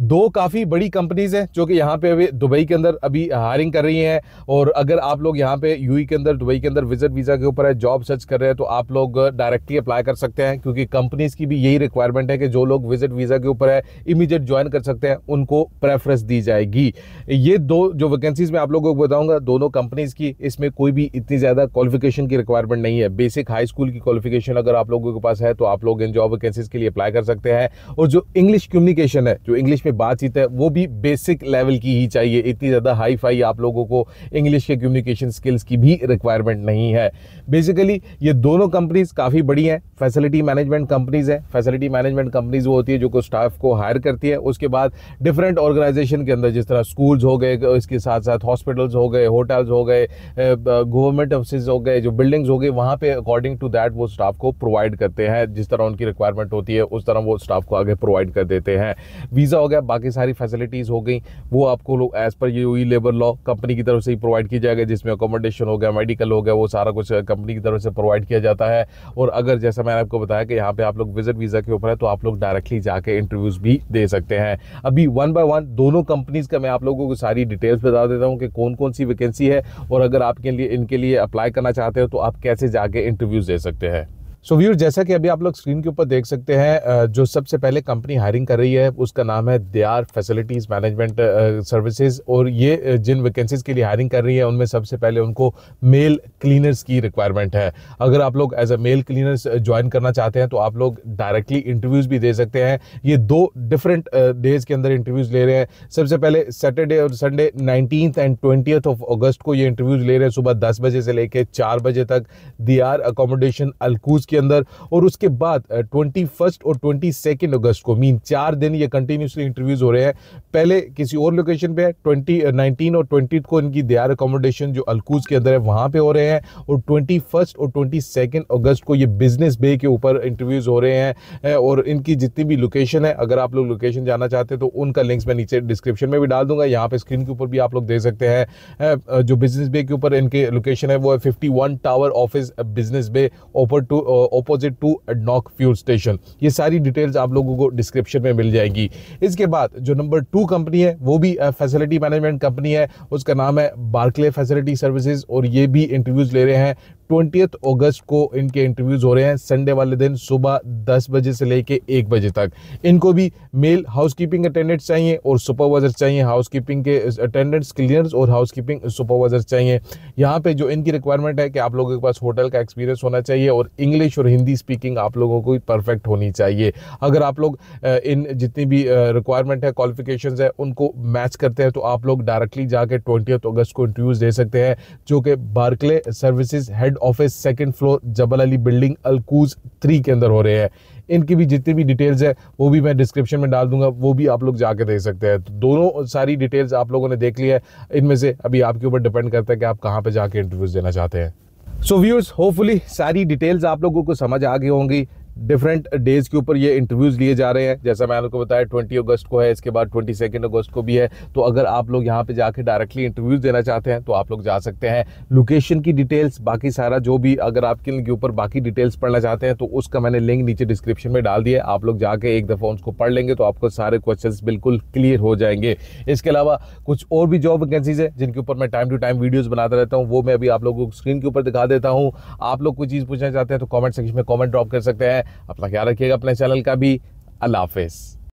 दो काफ़ी बड़ी कंपनीज़ हैं जो कि यहाँ पे अभी दुबई के अंदर अभी हायरिंग कर रही हैं और अगर आप लोग यहाँ पे यूई e के अंदर दुबई के अंदर विजिट वीज़ा के ऊपर है जॉब सर्च कर रहे हैं तो आप लोग डायरेक्टली अप्लाई कर सकते हैं क्योंकि कंपनीज़ की भी यही रिक्वायरमेंट है कि जो लोग विजिट वीज़ा के ऊपर है इमीजिएट ज्वाइन कर सकते हैं उनको प्रेफरेंस दी जाएगी ये दो जो वैकेंसीज़ मैं आप लोगों को बताऊँगा दोनों कंपनीज़ की इसमें कोई भी इतनी ज़्यादा क्वालिफिकेशन की रिक्वायरमेंट नहीं है बेसिक हाई स्कूल की क्वालिफिकेशन अगर आप लोगों के पास है तो आप लोग इन जॉब वैकेंसीज़ के लिए अप्लाई कर सकते हैं और जो इंग्लिश कम्युनिकेशन है जो इंग्लिश में बातचीत है वो भी बेसिक लेवल की ही चाहिए इतनी ज़्यादा हाई फाई आप लोगों को इंग्लिश के कम्युनिकेशन स्किल्स की भी रिक्वायरमेंट नहीं है बेसिकली ये दोनों कंपनीज काफ़ी बड़ी हैं फैसिलिटी मैनेजमेंट कंपनीज हैं फैसिलिटी मैनेजमेंट कंपनीज वो होती है जो को स्टाफ को हायर करती है उसके बाद डिफरेंट ऑर्गेनाइजेशन के अंदर जिस तरह स्कूल्स हो गए इसके साथ साथ हॉस्पिटल्स हो गए होटल्स हो गए गवर्नमेंट ऑफिस हो गए जो बिल्डिंग्स हो गए वहाँ पर अकॉर्डिंग टू दैट वो स्टाफ को प्रोवाइड करते हैं जिस तरह उनकी रिक्वायरमेंट होती है उस तरह वो स्टाफ को आगे प्रोवाइड कर देते हैं वीज़ा हो गया गया बाकी सारी फैसिलिटीज़ हो गई वो आपको लोग as per you labour law company की तरफ से ही प्रोवाइड की जाएगा जिसमें अकोमोडेशन हो गया मेडिकल हो गया वो सारा कुछ कंपनी uh, की तरफ से प्रोवाइड किया जाता है और अगर जैसा मैंने आपको बताया कि यहाँ पे आप लोग विजिट वीज़ा के ऊपर है तो आप लोग डायरेक्टली जाके इंटरव्यूज़ भी दे सकते हैं अभी वन बाय वन दोनों कंपनीज़ का मैं आप लोगों को सारी डिटेल्स बता देता हूँ कि कौन कौन सी वैकेंसी है और अगर आपके लिए इनके लिए अप्लाई करना चाहते हो तो आप कैसे जाके इंटरव्यूज़ दे सकते हैं सो व्यूर जैसा कि अभी आप लोग स्क्रीन के ऊपर देख सकते हैं जो सबसे पहले कंपनी हायरिंग कर रही है उसका नाम है दे आर फैसिलिटीज़ मैनेजमेंट सर्विसेज और ये जिन वैकेंसीज के लिए हायरिंग कर रही है उनमें सबसे पहले उनको मेल क्लीनर्स की रिक्वायरमेंट है अगर आप लोग as a male cleaners join करना चाहते हैं तो आप लोग डायरेक्टली इंटरव्यूज़ भी दे सकते हैं ये दो डिफरेंट डेज के अंदर इंटरव्यूज़ ले रहे हैं सबसे पहले सैटरडे और Sunday nineteen and twenty of August को ये इंटरव्यूज़ ले रहे हैं सुबह दस बजे से लेकर चार बजे तक दे आर अकोमोडेशन अलकूज के अंदर और उसके बाद ट्वेंटी फर्स्ट और ट्वेंटी सेकेंड अगस्त को मीन चार दिन ये कंटिन्यूसली इंटरव्यूज़ हो रहे हैं पहले किसी और लोकेशन पे है ट्वेंटी नाइनटीन और ट्वेंटी को इनकी दे आर अकोमोडेशन जो अलकूज के अंदर है वहाँ पे हो रहे हैं और ट्वेंटी फर्स्ट और ट्वेंटी सेकेंड अगस्त को ये बिजनेस बे के ऊपर इंटरव्यूज़ हो रहे हैं और इनकी जितनी भी लोकेशन है अगर आप लोग लोकेशन जाना चाहते हैं तो उनका लिंक्स मैं नीचे डिस्क्रिप्शन में भी डाल दूंगा यहाँ पर स्क्रीन के ऊपर भी आप लोग दे सकते हैं जो बिजनेस बे के ऊपर इनके लोकेशन है वो है fifty tower office business bay ओपर to opposite to ADNOC fuel station ये सारी डिटेल्स आप लोगों को डिस्क्रिप्शन में मिल जाएगी इसके बाद जो नंबर टू कंपनी है वो भी फैसिलिटी मैनेजमेंट कंपनी है उसका नाम है बार्कले फैसिलिटी सर्विसेज और ये भी इंटरव्यूज़ ले रहे हैं ट्वेंटी अगस्त को इनके इंटरव्यूज़ हो रहे हैं संडे वाले दिन सुबह दस बजे से लेके एक बजे तक इनको भी मेल हाउसकीपिंग अटेंडेंट्स चाहिए और सुपरवाइजर चाहिए हाउसकीपिंग के अटेंडेंट्स क्लीनर्स और हाउसकीपिंग सुपरवाइजर चाहिए यहाँ पे जो इनकी रिक्वायरमेंट है कि आप लोगों के पास होटल का एक्सपीरियंस होना चाहिए और इंग्लिश और हिंदी स्पीकिंग आप लोगों को परफेक्ट होनी चाहिए अगर आप लोग इन जितनी भी रिक्वायरमेंट है क्वालिफिकेशन है उनको मैच करते हैं तो आप लोग डायरेक्टली जाके ट्वेंटी अगस्त को इंटरव्यूज़ दे सकते हैं जो कि Barclay services head head office second floor Jebel Ali building Al Quoz three के अंदर हो रहे हैं इनकी भी जितनी भी डिटेल्स है वो भी मैं डिस्क्रिप्शन में डाल दूंगा वो भी आप लोग जाके देख सकते हैं तो दोनों सारी डिटेल्स आप लोगों ने देख ली है इनमें से अभी आपके ऊपर डिपेंड करता है कि आप कहाँ पर जाके इंटरव्यूज़ देना चाहते हैं सो व्यूर्स होपफुली सारी डिटेल्स आप लोगों को समझ आ गई होंगी डिफरेंट डेज़ के ऊपर ये इंटरव्यूज़ लिए जा रहे हैं जैसा मैंने आपको बताया ट्वेंटी अगस्त को है इसके बाद ट्वेंटी सेकेंड अगस्त को भी है तो अगर आप लोग यहाँ पे जाके डायरेक्टली इंटरव्यूज़ देना चाहते हैं तो आप लोग जा सकते हैं लोकेशन की डिटेल्स बाकी सारा जो भी अगर आपके इनके ऊपर बाकी डिटेल्स पढ़ना चाहते हैं तो उसका मैंने लिंक नीचे डिस्क्रिप्शन में डाल दिया आप लोग जाके एक दफ़ा उसको पढ़ लेंगे तो आपको सारे क्वेश्चन बिल्कुल क्लियर हो जाएंगे इसके अलावा कुछ और भी जॉब वैकेंसीज है जिनके ऊपर मैं टाइम टू टाइम वीडियोज़ बनाता रहता हूँ वो मैं अभी आप लोगों को स्क्रीन के ऊपर दिखा देता हूँ आप लोग कोई चीज़ पूछना चाहते हैं तो कॉमेंट सेक्शन में कॉमेंट ड्रॉप कर सकते हैं अपना ख्याल रखिएगा अपने चैनल का भी अल्लाह हाफिज़